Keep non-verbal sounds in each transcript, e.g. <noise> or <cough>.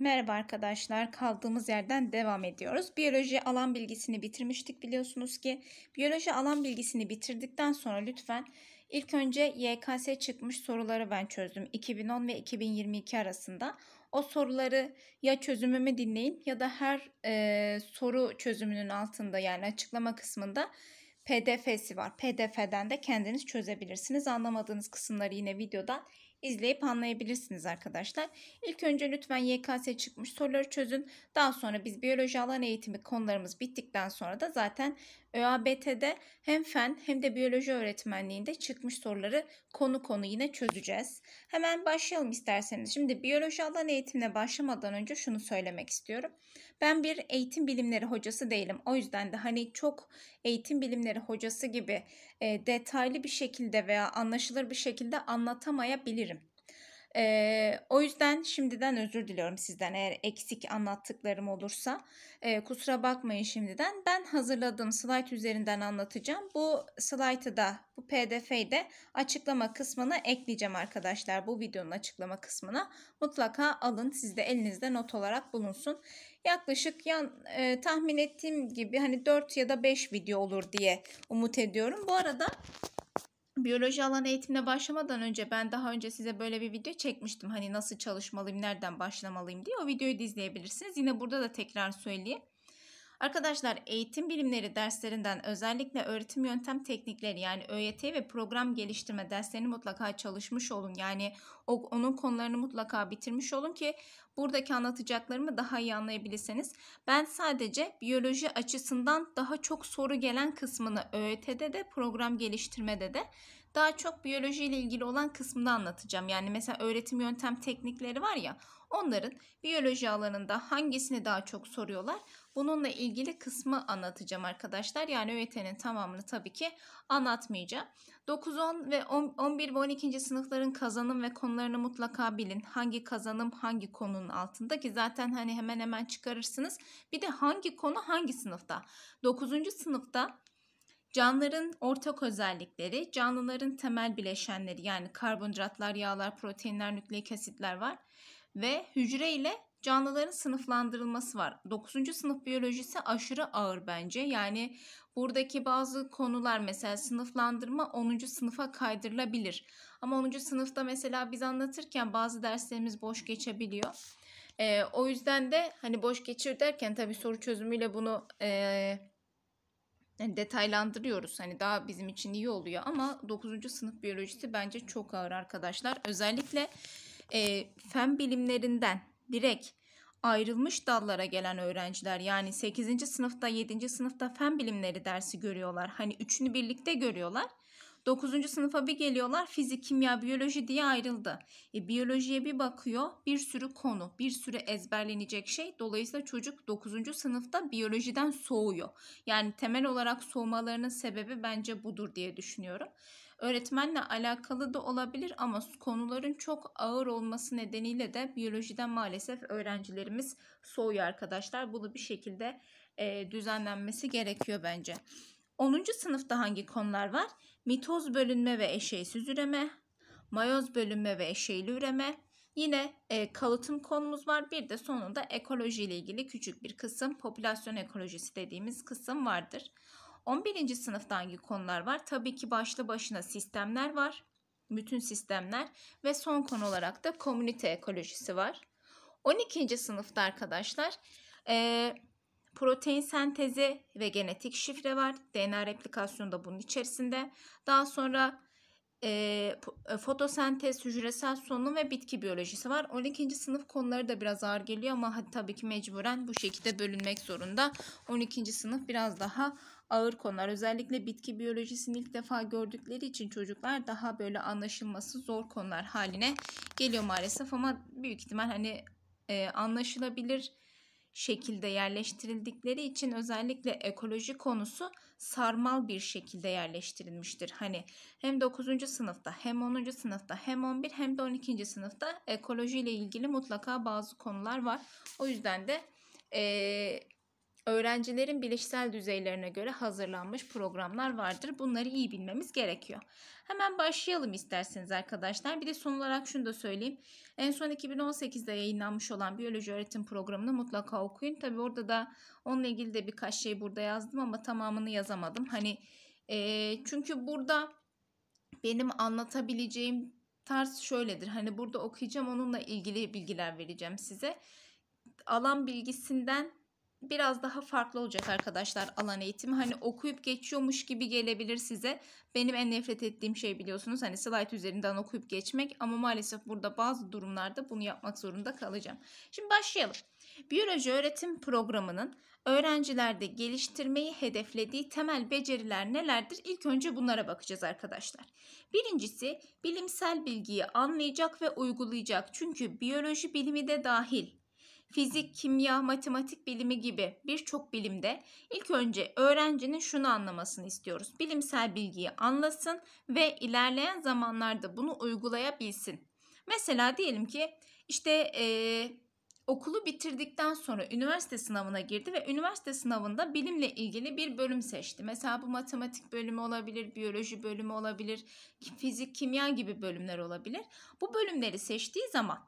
Merhaba arkadaşlar. Kaldığımız yerden devam ediyoruz. Biyoloji alan bilgisini bitirmiştik biliyorsunuz ki. Biyoloji alan bilgisini bitirdikten sonra lütfen ilk önce YKS çıkmış soruları ben çözdüm. 2010 ve 2022 arasında. O soruları ya çözümümü dinleyin ya da her e, soru çözümünün altında yani açıklama kısmında PDF'si var. PDF'den de kendiniz çözebilirsiniz. Anlamadığınız kısımları yine videodan izleyip anlayabilirsiniz arkadaşlar. İlk önce lütfen YKS çıkmış soruları çözün. Daha sonra biz biyoloji alan eğitimi konularımız bittikten sonra da zaten ÖABT'de hem fen hem de biyoloji öğretmenliğinde çıkmış soruları konu konu yine çözeceğiz. Hemen başlayalım isterseniz. Şimdi biyoloji alan eğitimine başlamadan önce şunu söylemek istiyorum. Ben bir eğitim bilimleri hocası değilim. O yüzden de hani çok eğitim bilimleri hocası gibi e, detaylı bir şekilde veya anlaşılır bir şekilde anlatamayabilirim. E, o yüzden şimdiden özür diliyorum sizden eğer eksik anlattıklarım olursa. E, kusura bakmayın şimdiden. Ben hazırladığım slayt üzerinden anlatacağım. Bu slaytı da bu pdf'yi de açıklama kısmına ekleyeceğim arkadaşlar. Bu videonun açıklama kısmına mutlaka alın. Siz de elinizde not olarak bulunsun. Yaklaşık yan, e, tahmin ettiğim gibi hani 4 ya da 5 video olur diye umut ediyorum. Bu arada Biyoloji alan eğitimine başlamadan önce ben daha önce size böyle bir video çekmiştim. Hani nasıl çalışmalıyım, nereden başlamalıyım diye o videoyu da izleyebilirsiniz. Yine burada da tekrar söyleyeyim. Arkadaşlar eğitim bilimleri derslerinden özellikle öğretim yöntem teknikleri yani ÖYT ve program geliştirme derslerini mutlaka çalışmış olun. Yani onun konularını mutlaka bitirmiş olun ki buradaki anlatacaklarımı daha iyi anlayabilirsiniz. Ben sadece biyoloji açısından daha çok soru gelen kısmını ÖYT'de de program geliştirmede de daha çok biyolojiyle ilgili olan kısmını anlatacağım. Yani mesela öğretim yöntem teknikleri var ya onların biyoloji alanında hangisini daha çok soruyorlar bununla ilgili kısmı anlatacağım arkadaşlar. Yani öğretinin tamamını tabii ki anlatmayacağım. 9, 10 ve 10, 11 ve 12. sınıfların kazanım ve konularını mutlaka bilin. Hangi kazanım hangi konunun altında ki zaten hani hemen hemen çıkarırsınız. Bir de hangi konu hangi sınıfta? 9. sınıfta Canlıların ortak özellikleri, canlıların temel bileşenleri yani karbonhidratlar, yağlar, proteinler, nükleik asitler var ve hücre ile canlıların sınıflandırılması var. 9. sınıf biyolojisi aşırı ağır bence. Yani buradaki bazı konular mesela sınıflandırma 10. sınıfa kaydırılabilir. Ama 10. sınıfta mesela biz anlatırken bazı derslerimiz boş geçebiliyor. Ee, o yüzden de hani boş geçir derken tabii soru çözümüyle bunu e, hani detaylandırıyoruz. Hani daha bizim için iyi oluyor ama 9. sınıf biyolojisi bence çok ağır arkadaşlar. Özellikle e, fen bilimlerinden direkt ayrılmış dallara gelen öğrenciler yani 8. sınıfta 7. sınıfta fen bilimleri dersi görüyorlar. Hani üçünü birlikte görüyorlar. 9. sınıfa bir geliyorlar fizik, kimya, biyoloji diye ayrıldı. E, biyolojiye bir bakıyor bir sürü konu, bir sürü ezberlenecek şey. Dolayısıyla çocuk 9. sınıfta biyolojiden soğuyor. Yani temel olarak soğumalarının sebebi bence budur diye düşünüyorum. Öğretmenle alakalı da olabilir ama konuların çok ağır olması nedeniyle de biyolojiden maalesef öğrencilerimiz soğuyor arkadaşlar. Bunu bir şekilde e, düzenlenmesi gerekiyor bence. 10. sınıfta hangi konular var? Mitoz bölünme ve eşeysiz üreme, mayoz bölünme ve eşeyli üreme, Yine e, kalıtım konumuz var. Bir de sonunda ekoloji ile ilgili küçük bir kısım, popülasyon ekolojisi dediğimiz kısım vardır. 11. sınıfta hangi konular var? Tabii ki başlı başına sistemler var. Bütün sistemler ve son konu olarak da komünite ekolojisi var. 12. sınıfta arkadaşlar e, protein sentezi ve genetik şifre var. DNA replikasyonu da bunun içerisinde. Daha sonra e, e, fotosentez, hücresel solunum ve bitki biyolojisi var. 12. sınıf konuları da biraz ağır geliyor ama hadi tabii ki mecburen bu şekilde bölünmek zorunda. 12. sınıf biraz daha ağır konular. Özellikle bitki biyolojisini ilk defa gördükleri için çocuklar daha böyle anlaşılması zor konular haline geliyor maalesef ama büyük ihtimal hani e, anlaşılabilir şekilde yerleştirildikleri için özellikle ekoloji konusu sarmal bir şekilde yerleştirilmiştir. Hani hem 9. sınıfta hem 10. sınıfta hem 11 hem de 12. sınıfta ekoloji ile ilgili mutlaka bazı konular var. O yüzden de e, öğrencilerin bilişsel düzeylerine göre hazırlanmış programlar vardır. Bunları iyi bilmemiz gerekiyor. Hemen başlayalım isterseniz arkadaşlar. Bir de son olarak şunu da söyleyeyim. En son 2018'de yayınlanmış olan biyoloji öğretim programını mutlaka okuyun. Tabi orada da onunla ilgili de birkaç şey burada yazdım ama tamamını yazamadım. Hani e, çünkü burada benim anlatabileceğim tarz şöyledir. Hani burada okuyacağım onunla ilgili bilgiler vereceğim size. Alan bilgisinden biraz daha farklı olacak arkadaşlar alan eğitimi. Hani okuyup geçiyormuş gibi gelebilir size. Benim en nefret ettiğim şey biliyorsunuz hani slide üzerinden okuyup geçmek ama maalesef burada bazı durumlarda bunu yapmak zorunda kalacağım. Şimdi başlayalım. Biyoloji öğretim programının öğrencilerde geliştirmeyi hedeflediği temel beceriler nelerdir? İlk önce bunlara bakacağız arkadaşlar. Birincisi bilimsel bilgiyi anlayacak ve uygulayacak. Çünkü biyoloji bilimi de dahil fizik, kimya, matematik bilimi gibi birçok bilimde ilk önce öğrencinin şunu anlamasını istiyoruz. Bilimsel bilgiyi anlasın ve ilerleyen zamanlarda bunu uygulayabilsin. Mesela diyelim ki işte ee, okulu bitirdikten sonra üniversite sınavına girdi ve üniversite sınavında bilimle ilgili bir bölüm seçti. Mesela bu matematik bölümü olabilir, biyoloji bölümü olabilir, fizik, kimya gibi bölümler olabilir. Bu bölümleri seçtiği zaman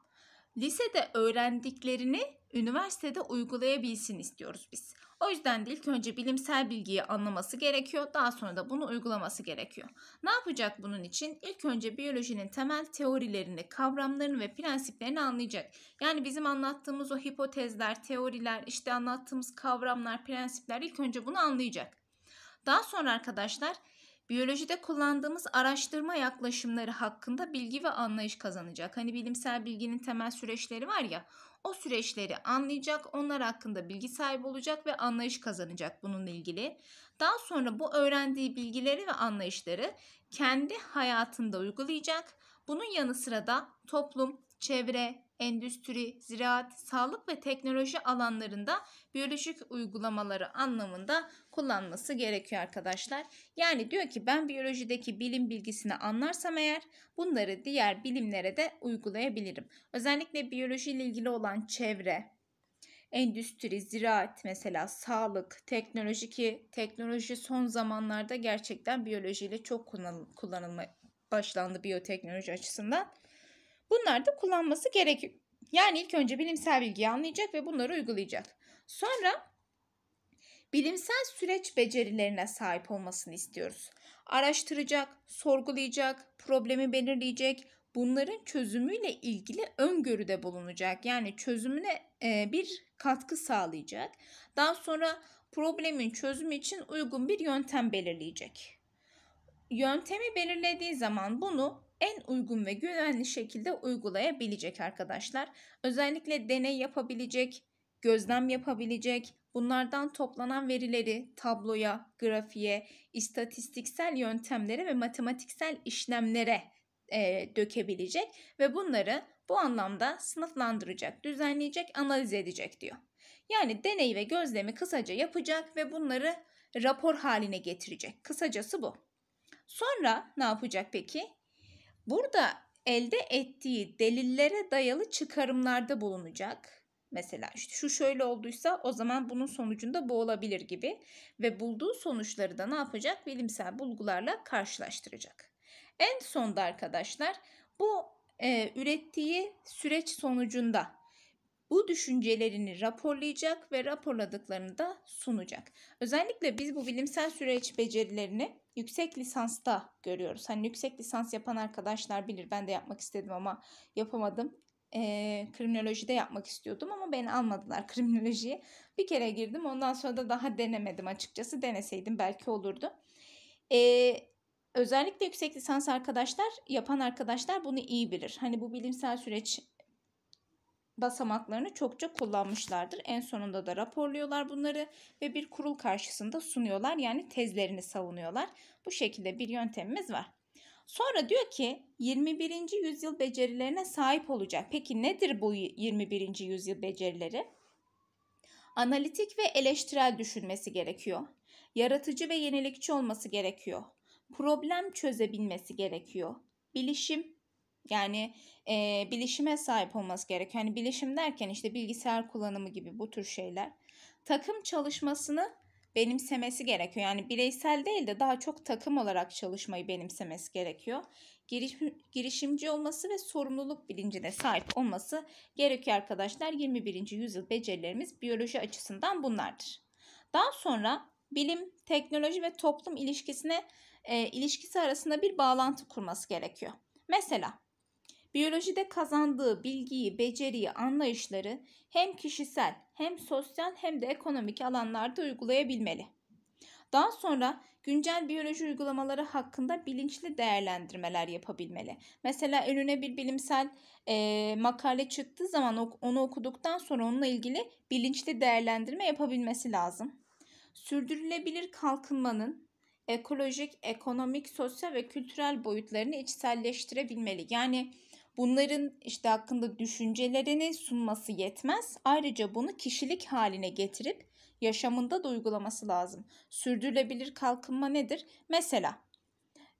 lisede öğrendiklerini üniversitede uygulayabilsin istiyoruz biz. O yüzden de ilk önce bilimsel bilgiyi anlaması gerekiyor. Daha sonra da bunu uygulaması gerekiyor. Ne yapacak bunun için? İlk önce biyolojinin temel teorilerini, kavramlarını ve prensiplerini anlayacak. Yani bizim anlattığımız o hipotezler, teoriler, işte anlattığımız kavramlar, prensipler ilk önce bunu anlayacak. Daha sonra arkadaşlar biyolojide kullandığımız araştırma yaklaşımları hakkında bilgi ve anlayış kazanacak. Hani bilimsel bilginin temel süreçleri var ya, o süreçleri anlayacak, onlar hakkında bilgi sahibi olacak ve anlayış kazanacak bununla ilgili. Daha sonra bu öğrendiği bilgileri ve anlayışları kendi hayatında uygulayacak. Bunun yanı sıra da toplum, çevre, endüstri, ziraat, sağlık ve teknoloji alanlarında biyolojik uygulamaları anlamında kullanması gerekiyor arkadaşlar. Yani diyor ki ben biyolojideki bilim bilgisini anlarsam eğer bunları diğer bilimlere de uygulayabilirim. Özellikle biyolojiyle ilgili olan çevre, endüstri, ziraat mesela sağlık, teknoloji ki teknoloji son zamanlarda gerçekten biyolojiyle çok kullanılma başlandı biyoteknoloji açısından. Bunlar da kullanması gerekiyor. Yani ilk önce bilimsel bilgiyi anlayacak ve bunları uygulayacak. Sonra bilimsel süreç becerilerine sahip olmasını istiyoruz. Araştıracak, sorgulayacak, problemi belirleyecek, bunların çözümüyle ilgili öngörüde bulunacak. Yani çözümüne e, bir katkı sağlayacak. Daha sonra problemin çözümü için uygun bir yöntem belirleyecek. Yöntemi belirlediği zaman bunu en uygun ve güvenli şekilde uygulayabilecek arkadaşlar. Özellikle deney yapabilecek, gözlem yapabilecek, bunlardan toplanan verileri tabloya, grafiğe, istatistiksel yöntemlere ve matematiksel işlemlere e, dökebilecek ve bunları bu anlamda sınıflandıracak, düzenleyecek, analiz edecek diyor. Yani deney ve gözlemi kısaca yapacak ve bunları rapor haline getirecek. Kısacası bu. Sonra ne yapacak peki? Burada elde ettiği delillere dayalı çıkarımlarda bulunacak. Mesela işte şu şöyle olduysa o zaman bunun sonucunda bu olabilir gibi ve bulduğu sonuçları da ne yapacak? Bilimsel bulgularla karşılaştıracak. En sonda arkadaşlar bu e, ürettiği süreç sonucunda bu düşüncelerini raporlayacak ve raporladıklarını da sunacak. Özellikle biz bu bilimsel süreç becerilerini yüksek lisansta görüyoruz. Hani yüksek lisans yapan arkadaşlar bilir ben de yapmak istedim ama yapamadım. Ee, kriminolojide yapmak istiyordum ama beni almadılar <laughs> kriminolojiye. Bir kere girdim ondan sonra da daha denemedim açıkçası. Deneseydim belki olurdu. Ee, özellikle yüksek lisans arkadaşlar, yapan arkadaşlar bunu iyi bilir. Hani bu bilimsel süreç basamaklarını çokça kullanmışlardır. En sonunda da raporluyorlar bunları ve bir kurul karşısında sunuyorlar. Yani tezlerini savunuyorlar. Bu şekilde bir yöntemimiz var. Sonra diyor ki 21. yüzyıl becerilerine sahip olacak. Peki nedir bu 21. yüzyıl becerileri? Analitik ve eleştirel düşünmesi gerekiyor. Yaratıcı ve yenilikçi olması gerekiyor. Problem çözebilmesi gerekiyor. Bilişim, yani e, bilişime sahip olması gerek. Yani bilişim derken işte bilgisayar kullanımı gibi bu tür şeyler. Takım çalışmasını benimsemesi gerekiyor. Yani bireysel değil de daha çok takım olarak çalışmayı benimsemesi gerekiyor. Giriş, girişimci olması ve sorumluluk bilincine sahip olması gerekiyor arkadaşlar. 21. yüzyıl becerilerimiz biyoloji açısından bunlardır. Daha sonra bilim, teknoloji ve toplum ilişkisine e, ilişkisi arasında bir bağlantı kurması gerekiyor. Mesela Biyolojide kazandığı bilgiyi, beceriyi, anlayışları hem kişisel, hem sosyal hem de ekonomik alanlarda uygulayabilmeli. Daha sonra güncel biyoloji uygulamaları hakkında bilinçli değerlendirmeler yapabilmeli. Mesela önüne bir bilimsel e, makale çıktığı zaman onu okuduktan sonra onunla ilgili bilinçli değerlendirme yapabilmesi lazım. Sürdürülebilir kalkınmanın ekolojik, ekonomik, sosyal ve kültürel boyutlarını içselleştirebilmeli. Yani Bunların işte hakkında düşüncelerini sunması yetmez. Ayrıca bunu kişilik haline getirip yaşamında da uygulaması lazım. Sürdürülebilir kalkınma nedir? Mesela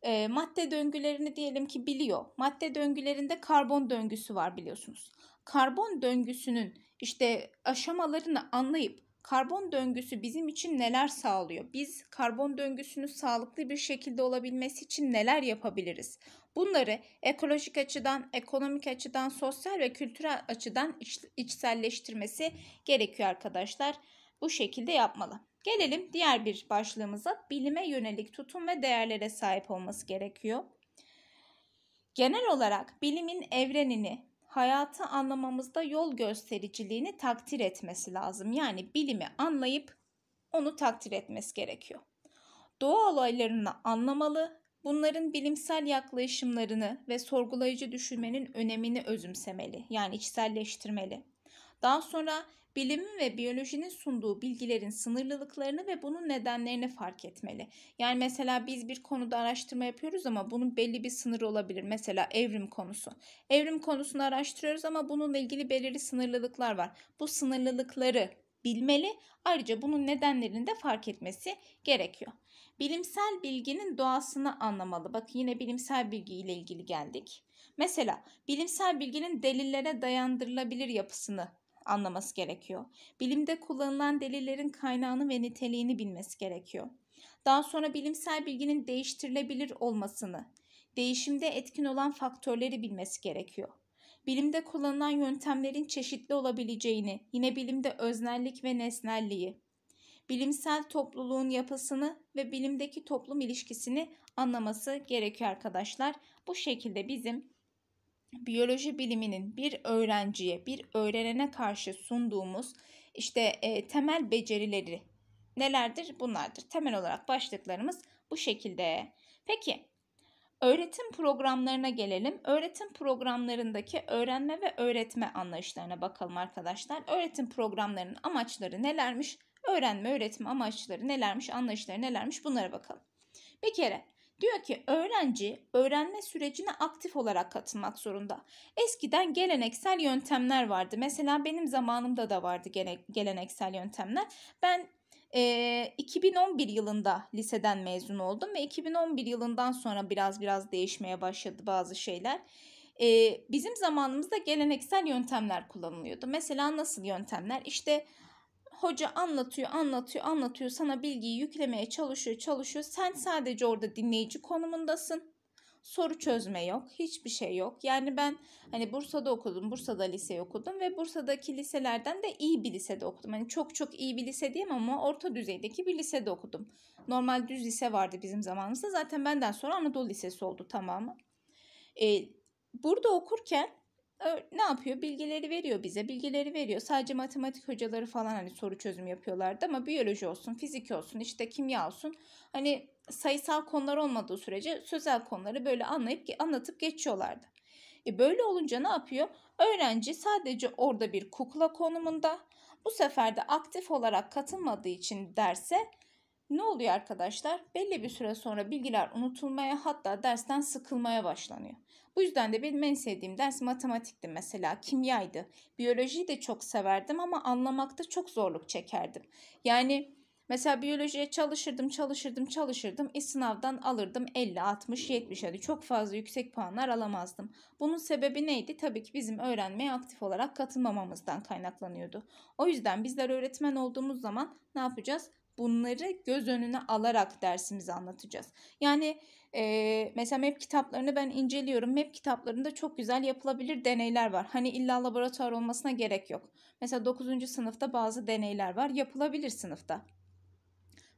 e, madde döngülerini diyelim ki biliyor. Madde döngülerinde karbon döngüsü var biliyorsunuz. Karbon döngüsünün işte aşamalarını anlayıp karbon döngüsü bizim için neler sağlıyor? Biz karbon döngüsünü sağlıklı bir şekilde olabilmesi için neler yapabiliriz? Bunları ekolojik açıdan, ekonomik açıdan, sosyal ve kültürel açıdan iç, içselleştirmesi gerekiyor arkadaşlar. Bu şekilde yapmalı. Gelelim diğer bir başlığımıza. Bilime yönelik tutum ve değerlere sahip olması gerekiyor. Genel olarak bilimin evrenini, hayatı anlamamızda yol göstericiliğini takdir etmesi lazım. Yani bilimi anlayıp onu takdir etmesi gerekiyor. Doğa olaylarını anlamalı, bunların bilimsel yaklaşımlarını ve sorgulayıcı düşünmenin önemini özümsemeli, yani içselleştirmeli. Daha sonra bilimin ve biyolojinin sunduğu bilgilerin sınırlılıklarını ve bunun nedenlerini fark etmeli. Yani mesela biz bir konuda araştırma yapıyoruz ama bunun belli bir sınırı olabilir. Mesela evrim konusu. Evrim konusunu araştırıyoruz ama bununla ilgili belirli sınırlılıklar var. Bu sınırlılıkları bilmeli. Ayrıca bunun nedenlerini de fark etmesi gerekiyor. Bilimsel bilginin doğasını anlamalı. Bak yine bilimsel bilgi ile ilgili geldik. Mesela bilimsel bilginin delillere dayandırılabilir yapısını anlaması gerekiyor. Bilimde kullanılan delillerin kaynağını ve niteliğini bilmesi gerekiyor. Daha sonra bilimsel bilginin değiştirilebilir olmasını, değişimde etkin olan faktörleri bilmesi gerekiyor. Bilimde kullanılan yöntemlerin çeşitli olabileceğini, yine bilimde öznellik ve nesnelliği, bilimsel topluluğun yapısını ve bilimdeki toplum ilişkisini anlaması gerekiyor arkadaşlar. Bu şekilde bizim biyoloji biliminin bir öğrenciye, bir öğrenene karşı sunduğumuz işte e, temel becerileri nelerdir? Bunlardır. Temel olarak başlıklarımız bu şekilde. Peki öğretim programlarına gelelim. Öğretim programlarındaki öğrenme ve öğretme anlayışlarına bakalım arkadaşlar. Öğretim programlarının amaçları nelermiş? Öğrenme, öğretme amaçları nelermiş? Anlayışları nelermiş? Bunlara bakalım. Bir kere Diyor ki öğrenci öğrenme sürecine aktif olarak katılmak zorunda. Eskiden geleneksel yöntemler vardı. Mesela benim zamanımda da vardı gene, geleneksel yöntemler. Ben e, 2011 yılında liseden mezun oldum ve 2011 yılından sonra biraz biraz değişmeye başladı bazı şeyler. E, bizim zamanımızda geleneksel yöntemler kullanılıyordu. Mesela nasıl yöntemler? İşte hoca anlatıyor, anlatıyor, anlatıyor. Sana bilgiyi yüklemeye çalışıyor, çalışıyor. Sen sadece orada dinleyici konumundasın. Soru çözme yok, hiçbir şey yok. Yani ben hani Bursa'da okudum, Bursa'da lise okudum ve Bursa'daki liselerden de iyi bir lisede okudum. Hani çok çok iyi bir lise diyemem ama orta düzeydeki bir lisede okudum. Normal düz lise vardı bizim zamanımızda. Zaten benden sonra Anadolu Lisesi oldu tamamı. Ee, burada okurken ne yapıyor? Bilgileri veriyor bize. Bilgileri veriyor. Sadece matematik hocaları falan hani soru çözüm yapıyorlardı ama biyoloji olsun, fizik olsun, işte kimya olsun. Hani sayısal konular olmadığı sürece sözel konuları böyle anlayıp anlatıp geçiyorlardı. E böyle olunca ne yapıyor? Öğrenci sadece orada bir kukla konumunda. Bu sefer de aktif olarak katılmadığı için derse ne oluyor arkadaşlar? Belli bir süre sonra bilgiler unutulmaya hatta dersten sıkılmaya başlanıyor. Bu yüzden de benim en sevdiğim ders matematikti mesela, kimyaydı. Biyolojiyi de çok severdim ama anlamakta çok zorluk çekerdim. Yani mesela biyolojiye çalışırdım, çalışırdım, çalışırdım. E sınavdan alırdım 50, 60, 70 hadi çok fazla yüksek puanlar alamazdım. Bunun sebebi neydi? Tabii ki bizim öğrenmeye aktif olarak katılmamamızdan kaynaklanıyordu. O yüzden bizler öğretmen olduğumuz zaman ne yapacağız? bunları göz önüne alarak dersimizi anlatacağız. Yani e, mesela MEP kitaplarını ben inceliyorum. MEP kitaplarında çok güzel yapılabilir deneyler var. Hani illa laboratuvar olmasına gerek yok. Mesela 9. sınıfta bazı deneyler var. Yapılabilir sınıfta.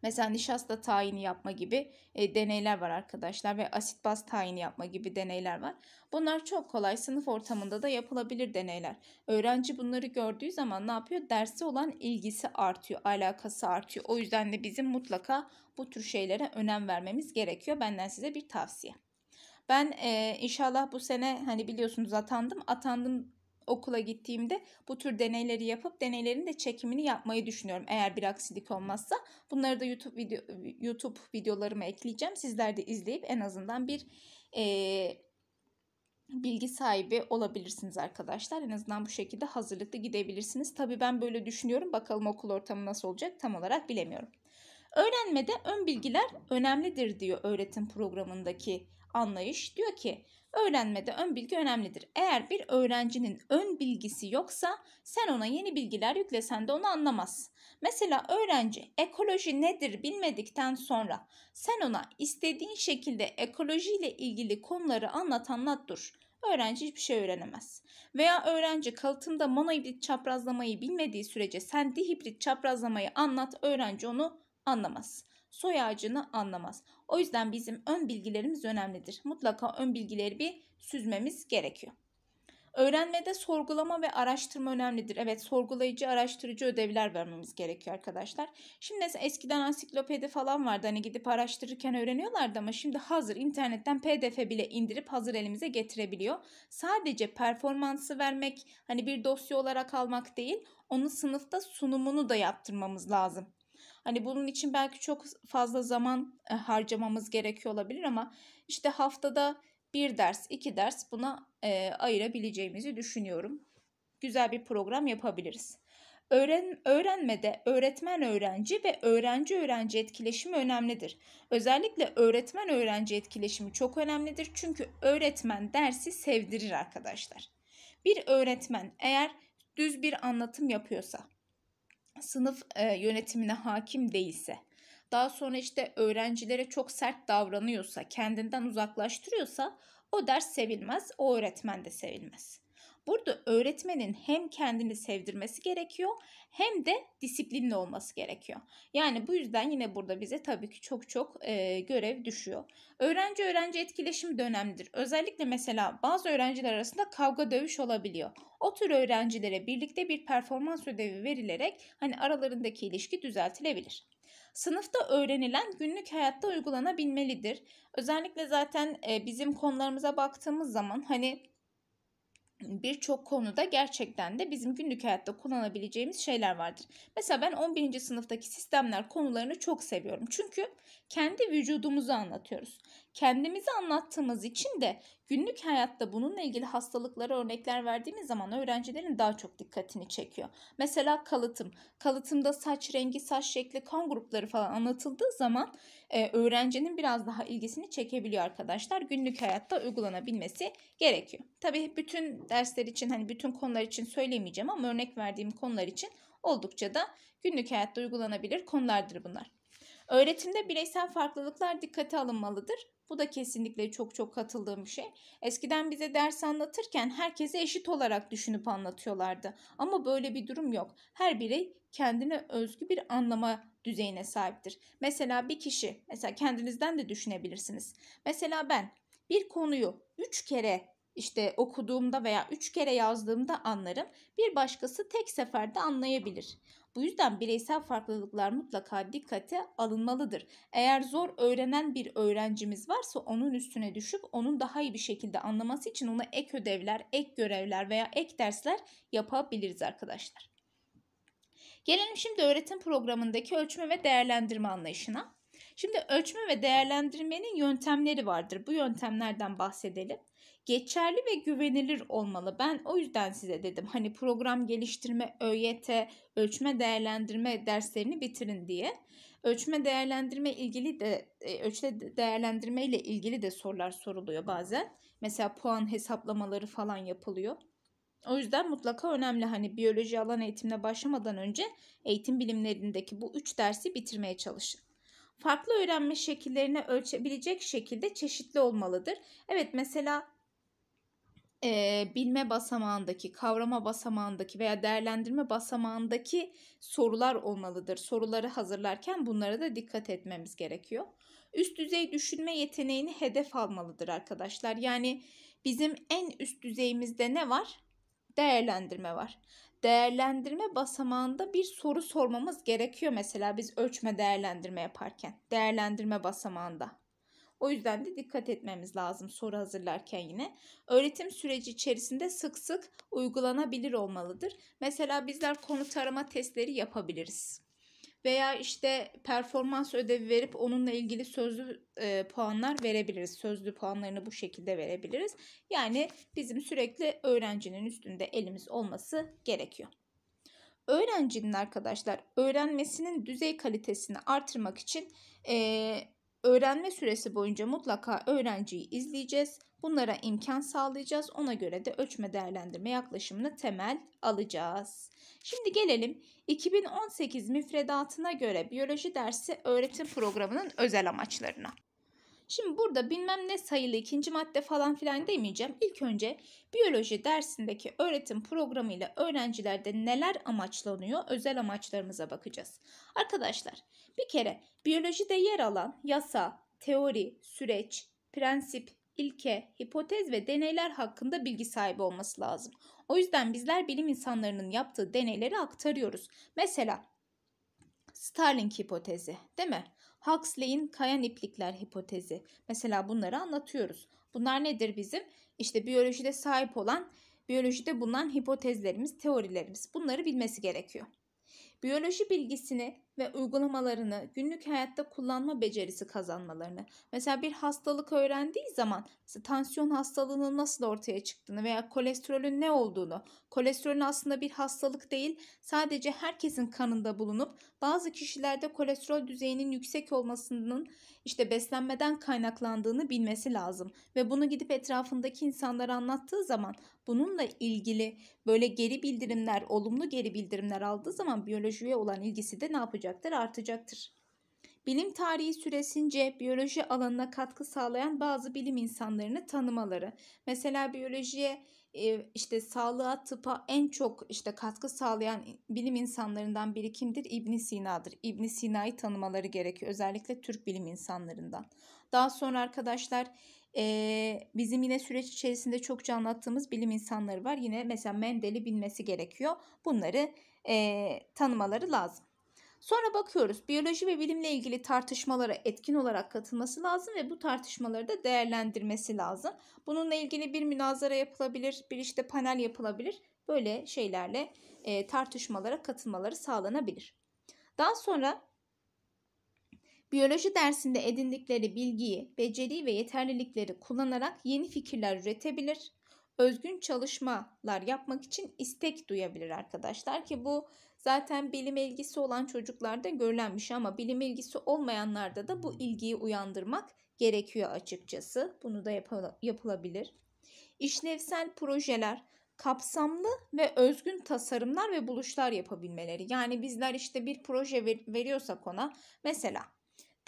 Mesela nişasta tayini yapma gibi e, deneyler var arkadaşlar ve asit baz tayini yapma gibi deneyler var. Bunlar çok kolay sınıf ortamında da yapılabilir deneyler. Öğrenci bunları gördüğü zaman ne yapıyor? Dersi olan ilgisi artıyor, alakası artıyor. O yüzden de bizim mutlaka bu tür şeylere önem vermemiz gerekiyor. Benden size bir tavsiye. Ben e, inşallah bu sene hani biliyorsunuz atandım. Atandım okula gittiğimde bu tür deneyleri yapıp deneylerin de çekimini yapmayı düşünüyorum eğer bir aksilik olmazsa. Bunları da YouTube video YouTube videolarıma ekleyeceğim. Sizler de izleyip en azından bir e, bilgi sahibi olabilirsiniz arkadaşlar. En azından bu şekilde hazırlıklı gidebilirsiniz. Tabii ben böyle düşünüyorum. Bakalım okul ortamı nasıl olacak tam olarak bilemiyorum. Öğrenmede ön bilgiler önemlidir diyor öğretim programındaki anlayış. Diyor ki Öğrenmede ön bilgi önemlidir. Eğer bir öğrencinin ön bilgisi yoksa sen ona yeni bilgiler yüklesen de onu anlamaz. Mesela öğrenci ekoloji nedir bilmedikten sonra sen ona istediğin şekilde ekolojiyle ilgili konuları anlat anlat dur. Öğrenci hiçbir şey öğrenemez. Veya öğrenci kalıtımda monohibrit çaprazlamayı bilmediği sürece sen dihibrit çaprazlamayı anlat öğrenci onu anlamaz soy ağacını anlamaz. O yüzden bizim ön bilgilerimiz önemlidir. Mutlaka ön bilgileri bir süzmemiz gerekiyor. Öğrenmede sorgulama ve araştırma önemlidir. Evet sorgulayıcı araştırıcı ödevler vermemiz gerekiyor arkadaşlar. Şimdi mesela eskiden ansiklopedi falan vardı hani gidip araştırırken öğreniyorlardı ama şimdi hazır internetten pdf bile indirip hazır elimize getirebiliyor. Sadece performansı vermek hani bir dosya olarak almak değil onu sınıfta sunumunu da yaptırmamız lazım Hani bunun için belki çok fazla zaman e, harcamamız gerekiyor olabilir ama işte haftada bir ders, iki ders buna e, ayırabileceğimizi düşünüyorum. Güzel bir program yapabiliriz. Öğren, öğrenmede öğretmen öğrenci ve öğrenci öğrenci etkileşimi önemlidir. Özellikle öğretmen öğrenci etkileşimi çok önemlidir çünkü öğretmen dersi sevdirir arkadaşlar. Bir öğretmen eğer düz bir anlatım yapıyorsa, sınıf e, yönetimine hakim değilse, daha sonra işte öğrencilere çok sert davranıyorsa, kendinden uzaklaştırıyorsa o ders sevilmez, o öğretmen de sevilmez. Burada öğretmenin hem kendini sevdirmesi gerekiyor hem de disiplinli olması gerekiyor. Yani bu yüzden yine burada bize tabii ki çok çok e, görev düşüyor. Öğrenci öğrenci etkileşim dönemidir Özellikle mesela bazı öğrenciler arasında kavga dövüş olabiliyor. O tür öğrencilere birlikte bir performans ödevi verilerek hani aralarındaki ilişki düzeltilebilir. Sınıfta öğrenilen günlük hayatta uygulanabilmelidir. Özellikle zaten bizim konularımıza baktığımız zaman hani birçok konuda gerçekten de bizim günlük hayatta kullanabileceğimiz şeyler vardır. Mesela ben 11. sınıftaki sistemler konularını çok seviyorum. Çünkü kendi vücudumuzu anlatıyoruz. Kendimizi anlattığımız için de günlük hayatta bununla ilgili hastalıklara örnekler verdiğimiz zaman öğrencilerin daha çok dikkatini çekiyor. Mesela kalıtım. Kalıtımda saç rengi, saç şekli, kan grupları falan anlatıldığı zaman e, öğrencinin biraz daha ilgisini çekebiliyor arkadaşlar. Günlük hayatta uygulanabilmesi gerekiyor. Tabii bütün dersler için hani bütün konular için söylemeyeceğim ama örnek verdiğim konular için oldukça da günlük hayatta uygulanabilir konulardır bunlar. Öğretimde bireysel farklılıklar dikkate alınmalıdır. Bu da kesinlikle çok çok katıldığım bir şey. Eskiden bize ders anlatırken herkese eşit olarak düşünüp anlatıyorlardı. Ama böyle bir durum yok. Her birey kendine özgü bir anlama düzeyine sahiptir. Mesela bir kişi, mesela kendinizden de düşünebilirsiniz. Mesela ben bir konuyu 3 kere işte okuduğumda veya 3 kere yazdığımda anlarım. Bir başkası tek seferde anlayabilir. Bu yüzden bireysel farklılıklar mutlaka dikkate alınmalıdır. Eğer zor öğrenen bir öğrencimiz varsa onun üstüne düşüp onun daha iyi bir şekilde anlaması için ona ek ödevler, ek görevler veya ek dersler yapabiliriz arkadaşlar. Gelelim şimdi öğretim programındaki ölçme ve değerlendirme anlayışına. Şimdi ölçme ve değerlendirmenin yöntemleri vardır. Bu yöntemlerden bahsedelim geçerli ve güvenilir olmalı. Ben o yüzden size dedim hani program geliştirme, ÖYT, ölçme değerlendirme derslerini bitirin diye. Ölçme değerlendirme ilgili de e, ölçme değerlendirme ile ilgili de sorular soruluyor bazen. Mesela puan hesaplamaları falan yapılıyor. O yüzden mutlaka önemli hani biyoloji alan eğitimine başlamadan önce eğitim bilimlerindeki bu üç dersi bitirmeye çalışın farklı öğrenme şekillerini ölçebilecek şekilde çeşitli olmalıdır. Evet mesela e, bilme basamağındaki, kavrama basamağındaki veya değerlendirme basamağındaki sorular olmalıdır. Soruları hazırlarken bunlara da dikkat etmemiz gerekiyor. Üst düzey düşünme yeteneğini hedef almalıdır arkadaşlar. Yani bizim en üst düzeyimizde ne var? Değerlendirme var. Değerlendirme basamağında bir soru sormamız gerekiyor mesela biz ölçme değerlendirme yaparken. Değerlendirme basamağında. O yüzden de dikkat etmemiz lazım soru hazırlarken yine. Öğretim süreci içerisinde sık sık uygulanabilir olmalıdır. Mesela bizler konu tarama testleri yapabiliriz. Veya işte performans ödevi verip onunla ilgili sözlü e, puanlar verebiliriz. Sözlü puanlarını bu şekilde verebiliriz. Yani bizim sürekli öğrencinin üstünde elimiz olması gerekiyor. Öğrencinin arkadaşlar öğrenmesinin düzey kalitesini artırmak için e, Öğrenme süresi boyunca mutlaka öğrenciyi izleyeceğiz. Bunlara imkan sağlayacağız. Ona göre de ölçme değerlendirme yaklaşımını temel alacağız. Şimdi gelelim 2018 müfredatına göre biyoloji dersi öğretim programının özel amaçlarına. Şimdi burada bilmem ne sayılı ikinci madde falan filan demeyeceğim. İlk önce biyoloji dersindeki öğretim programıyla öğrencilerde neler amaçlanıyor özel amaçlarımıza bakacağız. Arkadaşlar bir kere biyolojide yer alan yasa, teori, süreç, prensip, ilke, hipotez ve deneyler hakkında bilgi sahibi olması lazım. O yüzden bizler bilim insanlarının yaptığı deneyleri aktarıyoruz. Mesela Starling hipotezi değil mi? Huxley'in kayan iplikler hipotezi. Mesela bunları anlatıyoruz. Bunlar nedir bizim? İşte biyolojide sahip olan, biyolojide bulunan hipotezlerimiz, teorilerimiz. Bunları bilmesi gerekiyor biyoloji bilgisini ve uygulamalarını günlük hayatta kullanma becerisi kazanmalarını. Mesela bir hastalık öğrendiği zaman mesela tansiyon hastalığının nasıl ortaya çıktığını veya kolesterolün ne olduğunu, kolesterolün aslında bir hastalık değil, sadece herkesin kanında bulunup bazı kişilerde kolesterol düzeyinin yüksek olmasının işte beslenmeden kaynaklandığını bilmesi lazım ve bunu gidip etrafındaki insanlara anlattığı zaman bununla ilgili böyle geri bildirimler, olumlu geri bildirimler aldığı zaman biyolojiye olan ilgisi de ne yapacaktır? Artacaktır. Bilim tarihi süresince biyoloji alanına katkı sağlayan bazı bilim insanlarını tanımaları. Mesela biyolojiye e, işte sağlığa tıpa en çok işte katkı sağlayan bilim insanlarından biri kimdir? İbn Sina'dır. İbn Sina'yı tanımaları gerekiyor özellikle Türk bilim insanlarından. Daha sonra arkadaşlar ee, bizim yine süreç içerisinde çokça anlattığımız bilim insanları var. Yine mesela Mendel'i bilmesi gerekiyor. Bunları e, tanımaları lazım. Sonra bakıyoruz biyoloji ve bilimle ilgili tartışmalara etkin olarak katılması lazım ve bu tartışmaları da değerlendirmesi lazım. Bununla ilgili bir münazara yapılabilir, bir işte panel yapılabilir. Böyle şeylerle e, tartışmalara katılmaları sağlanabilir. Daha sonra Biyoloji dersinde edindikleri bilgiyi, beceri ve yeterlilikleri kullanarak yeni fikirler üretebilir. Özgün çalışmalar yapmak için istek duyabilir arkadaşlar ki bu zaten bilim ilgisi olan çocuklarda görülen bir şey ama bilim ilgisi olmayanlarda da bu ilgiyi uyandırmak gerekiyor açıkçası. Bunu da yap- yapılabilir. İşlevsel projeler, kapsamlı ve özgün tasarımlar ve buluşlar yapabilmeleri. Yani bizler işte bir proje ver- veriyorsak ona mesela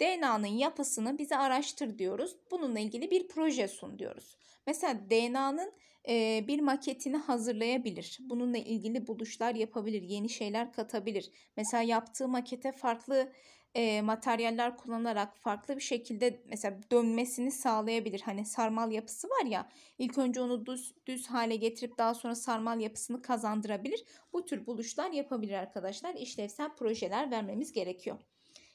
DNA'nın yapısını bize araştır diyoruz. Bununla ilgili bir proje sun diyoruz. Mesela DNA'nın e, bir maketini hazırlayabilir. Bununla ilgili buluşlar yapabilir, yeni şeyler katabilir. Mesela yaptığı makete farklı e, materyaller kullanarak farklı bir şekilde mesela dönmesini sağlayabilir. Hani sarmal yapısı var ya ilk önce onu düz, düz hale getirip daha sonra sarmal yapısını kazandırabilir. Bu tür buluşlar yapabilir arkadaşlar. İşlevsel projeler vermemiz gerekiyor.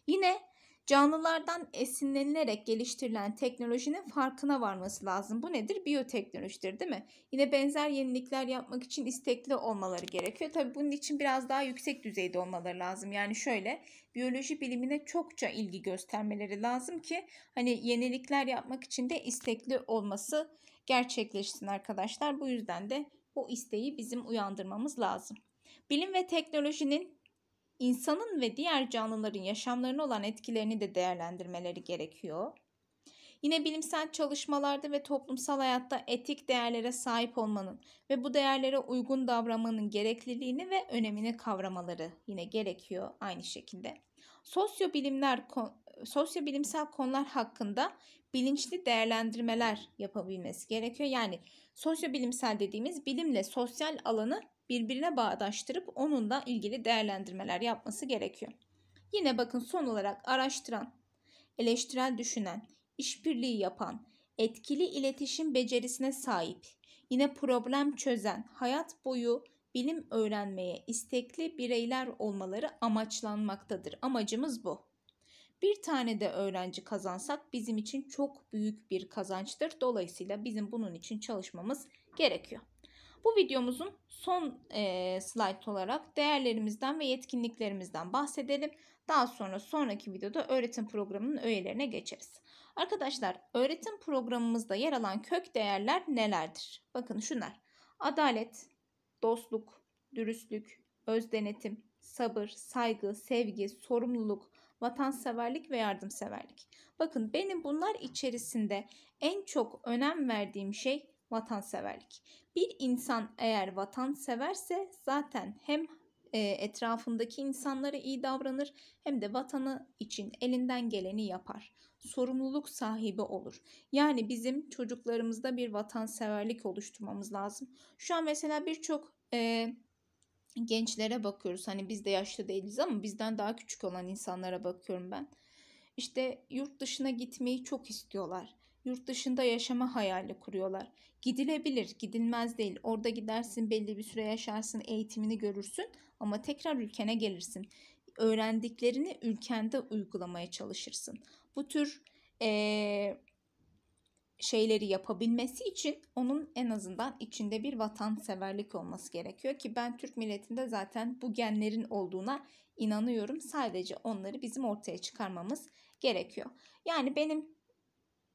Yine canlılardan esinlenilerek geliştirilen teknolojinin farkına varması lazım. Bu nedir? Biyoteknolojidir değil mi? Yine benzer yenilikler yapmak için istekli olmaları gerekiyor. Tabii bunun için biraz daha yüksek düzeyde olmaları lazım. Yani şöyle biyoloji bilimine çokça ilgi göstermeleri lazım ki hani yenilikler yapmak için de istekli olması gerçekleşsin arkadaşlar. Bu yüzden de bu isteği bizim uyandırmamız lazım. Bilim ve teknolojinin insanın ve diğer canlıların yaşamlarına olan etkilerini de değerlendirmeleri gerekiyor. Yine bilimsel çalışmalarda ve toplumsal hayatta etik değerlere sahip olmanın ve bu değerlere uygun davranmanın gerekliliğini ve önemini kavramaları yine gerekiyor aynı şekilde. Sosyobilimler sosyobilimsel konular hakkında bilinçli değerlendirmeler yapabilmesi gerekiyor. Yani sosyobilimsel dediğimiz bilimle sosyal alanı birbirine bağdaştırıp onunla ilgili değerlendirmeler yapması gerekiyor. Yine bakın son olarak araştıran, eleştirel düşünen, işbirliği yapan, etkili iletişim becerisine sahip, yine problem çözen, hayat boyu bilim öğrenmeye istekli bireyler olmaları amaçlanmaktadır. Amacımız bu. Bir tane de öğrenci kazansak bizim için çok büyük bir kazançtır. Dolayısıyla bizim bunun için çalışmamız gerekiyor. Bu videomuzun son e, slide olarak değerlerimizden ve yetkinliklerimizden bahsedelim. Daha sonra sonraki videoda öğretim programının öğelerine geçeriz. Arkadaşlar öğretim programımızda yer alan kök değerler nelerdir? Bakın şunlar. Adalet, dostluk, dürüstlük, özdenetim, sabır, saygı, sevgi, sorumluluk, vatanseverlik ve yardımseverlik. Bakın benim bunlar içerisinde en çok önem verdiğim şey vatanseverlik. Bir insan eğer vatanseverse zaten hem e, etrafındaki insanlara iyi davranır hem de vatanı için elinden geleni yapar. Sorumluluk sahibi olur. Yani bizim çocuklarımızda bir vatanseverlik oluşturmamız lazım. Şu an mesela birçok e, gençlere bakıyoruz. Hani biz de yaşlı değiliz ama bizden daha küçük olan insanlara bakıyorum ben. İşte yurt dışına gitmeyi çok istiyorlar yurt dışında yaşama hayali kuruyorlar. Gidilebilir, gidilmez değil. Orada gidersin, belli bir süre yaşarsın, eğitimini görürsün ama tekrar ülkene gelirsin. Öğrendiklerini ülkende uygulamaya çalışırsın. Bu tür ee, şeyleri yapabilmesi için onun en azından içinde bir vatanseverlik olması gerekiyor ki ben Türk milletinde zaten bu genlerin olduğuna inanıyorum. Sadece onları bizim ortaya çıkarmamız gerekiyor. Yani benim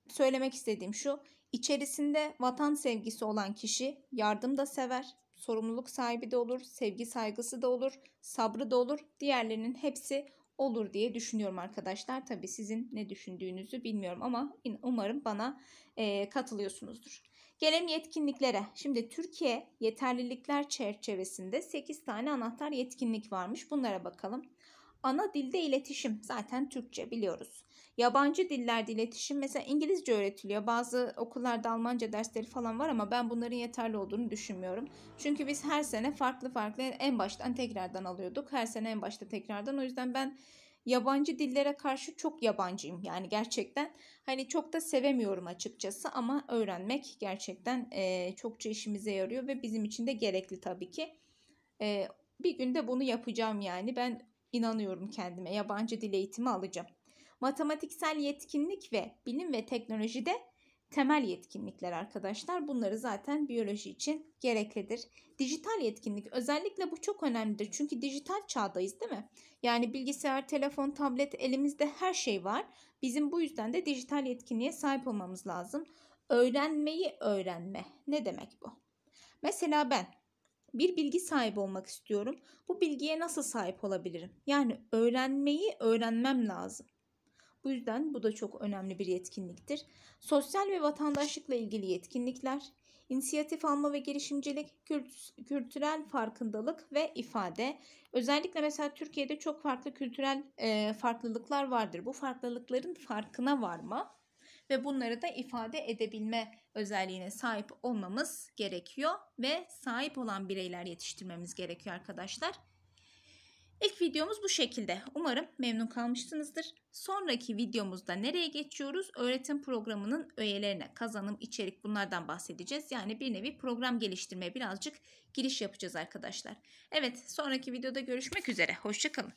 söylemek istediğim şu. İçerisinde vatan sevgisi olan kişi yardım da sever, sorumluluk sahibi de olur, sevgi saygısı da olur, sabrı da olur. Diğerlerinin hepsi olur diye düşünüyorum arkadaşlar. Tabii sizin ne düşündüğünüzü bilmiyorum ama umarım bana e, katılıyorsunuzdur. Gelelim yetkinliklere. Şimdi Türkiye yeterlilikler çerçevesinde 8 tane anahtar yetkinlik varmış. Bunlara bakalım. Ana dilde iletişim zaten Türkçe biliyoruz. Yabancı dillerde iletişim mesela İngilizce öğretiliyor. Bazı okullarda Almanca dersleri falan var ama ben bunların yeterli olduğunu düşünmüyorum. Çünkü biz her sene farklı farklı en baştan tekrardan alıyorduk. Her sene en başta tekrardan. O yüzden ben yabancı dillere karşı çok yabancıyım. Yani gerçekten hani çok da sevemiyorum açıkçası ama öğrenmek gerçekten e, çokça işimize yarıyor ve bizim için de gerekli tabii ki. E, bir günde bunu yapacağım yani ben inanıyorum kendime yabancı dil eğitimi alacağım. Matematiksel yetkinlik ve bilim ve teknolojide temel yetkinlikler arkadaşlar. Bunları zaten biyoloji için gereklidir. Dijital yetkinlik özellikle bu çok önemlidir. Çünkü dijital çağdayız değil mi? Yani bilgisayar, telefon, tablet elimizde her şey var. Bizim bu yüzden de dijital yetkinliğe sahip olmamız lazım. Öğrenmeyi öğrenme. Ne demek bu? Mesela ben bir bilgi sahibi olmak istiyorum. Bu bilgiye nasıl sahip olabilirim? Yani öğrenmeyi öğrenmem lazım. Bu yüzden bu da çok önemli bir yetkinliktir. Sosyal ve vatandaşlıkla ilgili yetkinlikler, inisiyatif alma ve girişimcilik, kült kültürel farkındalık ve ifade. Özellikle mesela Türkiye'de çok farklı kültürel e, farklılıklar vardır. Bu farklılıkların farkına varma ve bunları da ifade edebilme özelliğine sahip olmamız gerekiyor ve sahip olan bireyler yetiştirmemiz gerekiyor arkadaşlar. İlk videomuz bu şekilde. Umarım memnun kalmışsınızdır. Sonraki videomuzda nereye geçiyoruz? Öğretim programının öğelerine, kazanım, içerik bunlardan bahsedeceğiz. Yani bir nevi program geliştirmeye birazcık giriş yapacağız arkadaşlar. Evet sonraki videoda görüşmek üzere. Hoşçakalın.